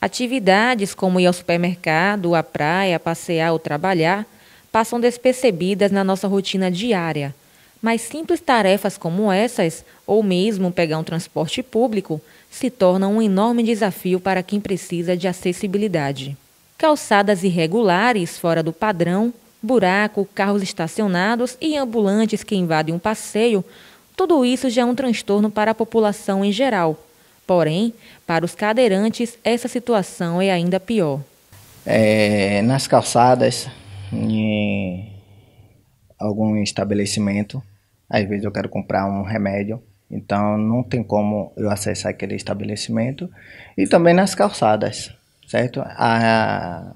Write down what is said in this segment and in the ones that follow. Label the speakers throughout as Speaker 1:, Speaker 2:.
Speaker 1: Atividades como ir ao supermercado, à praia, passear ou trabalhar passam despercebidas na nossa rotina diária. Mas simples tarefas como essas, ou mesmo pegar um transporte público, se tornam um enorme desafio para quem precisa de acessibilidade. Calçadas irregulares, fora do padrão, buraco, carros estacionados e ambulantes que invadem um passeio, tudo isso já é um transtorno para a população em geral Porém, para os cadeirantes, essa situação é ainda pior.
Speaker 2: É, nas calçadas, em algum estabelecimento, às vezes eu quero comprar um remédio, então não tem como eu acessar aquele estabelecimento. E também nas calçadas, certo? A,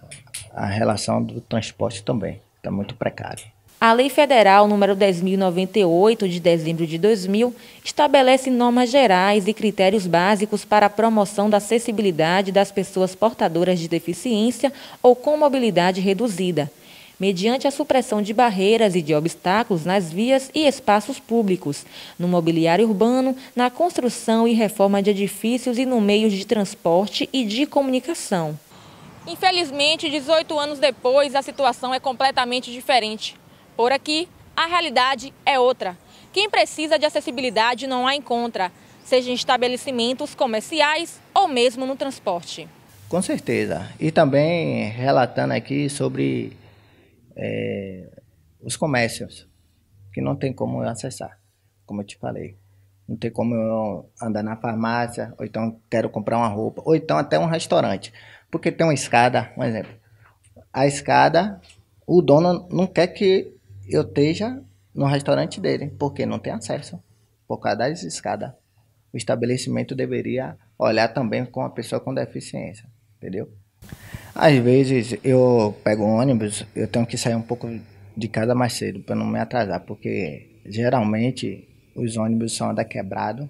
Speaker 2: a relação do transporte também está muito precária.
Speaker 1: A Lei Federal nº 10.098, de dezembro de 2000, estabelece normas gerais e critérios básicos para a promoção da acessibilidade das pessoas portadoras de deficiência ou com mobilidade reduzida, mediante a supressão de barreiras e de obstáculos nas vias e espaços públicos, no mobiliário urbano, na construção e reforma de edifícios e no meio de transporte e de comunicação. Infelizmente, 18 anos depois, a situação é completamente diferente. Por aqui, a realidade é outra. Quem precisa de acessibilidade não a encontra, seja em estabelecimentos comerciais ou mesmo no transporte.
Speaker 2: Com certeza. E também relatando aqui sobre é, os comércios, que não tem como eu acessar, como eu te falei. Não tem como eu andar na farmácia, ou então quero comprar uma roupa, ou então até um restaurante. Porque tem uma escada, um exemplo. A escada, o dono não quer que eu esteja no restaurante dele, porque não tem acesso por causa das escadas. O estabelecimento deveria olhar também com a pessoa com deficiência, entendeu? Às vezes eu pego um ônibus, eu tenho que sair um pouco de casa mais cedo para não me atrasar, porque geralmente os ônibus são da quebrado,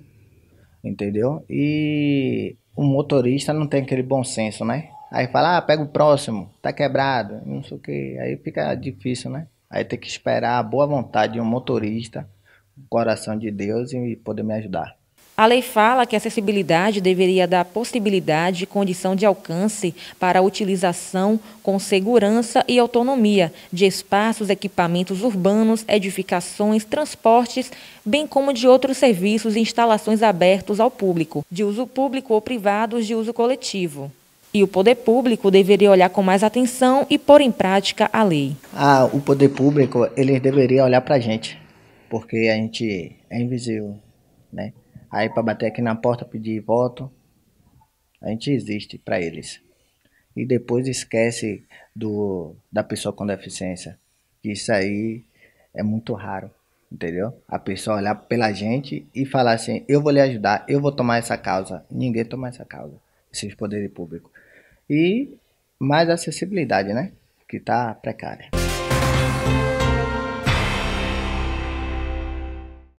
Speaker 2: entendeu? E o motorista não tem aquele bom senso, né? Aí fala, ah, pega o próximo, tá quebrado, não sei o que, aí fica difícil, né? Aí tem que esperar a boa vontade de um motorista, o coração de Deus e poder me ajudar.
Speaker 1: A lei fala que a acessibilidade deveria dar possibilidade e condição de alcance para a utilização com segurança e autonomia de espaços, equipamentos urbanos, edificações, transportes, bem como de outros serviços e instalações abertos ao público, de uso público ou privados de uso coletivo e o poder público deveria olhar com mais atenção e pôr em prática a lei.
Speaker 2: Ah, o poder público, ele deveria olhar para a gente, porque a gente é invisível, né? Aí para bater aqui na porta pedir voto, a gente existe para eles. E depois esquece do da pessoa com deficiência. Isso aí é muito raro, entendeu? A pessoa olhar pela gente e falar assim: "Eu vou lhe ajudar, eu vou tomar essa causa". Ninguém toma essa causa. Esses poderes públicos e mais acessibilidade, né? Que está precária.